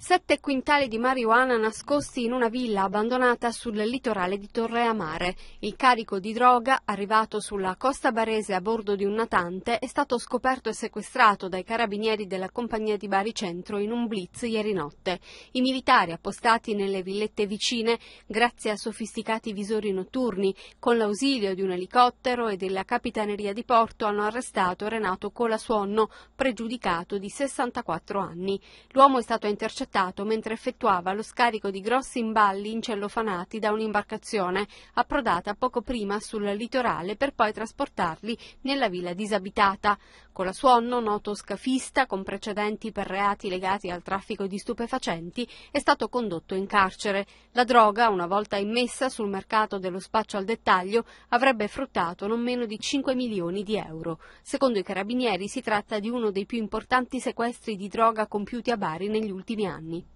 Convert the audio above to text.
Sette quintali di marijuana nascosti in una villa abbandonata sul litorale di Torre Amare. Il carico di droga, arrivato sulla costa barese a bordo di un natante, è stato scoperto e sequestrato dai carabinieri della compagnia di Bari Centro in un blitz ieri notte. I militari appostati nelle villette vicine, grazie a sofisticati visori notturni, con l'ausilio di un elicottero e della capitaneria di porto, hanno arrestato Renato Colasuonno, pregiudicato di 64 anni. L'uomo è stato intercettato riportato mentre effettuava lo scarico di grossi imballi incellofanati da un'imbarcazione approdata poco prima sul litorale per poi trasportarli nella villa disabitata. Colasuonno, noto scafista con precedenti per reati legati al traffico di stupefacenti, è stato condotto in carcere. La droga, una volta immessa sul mercato dello spaccio al dettaglio, avrebbe fruttato non meno di 5 milioni di euro. Secondo i carabinieri si tratta di uno dei più importanti sequestri di droga compiuti a Bari negli ultimi anni. anni.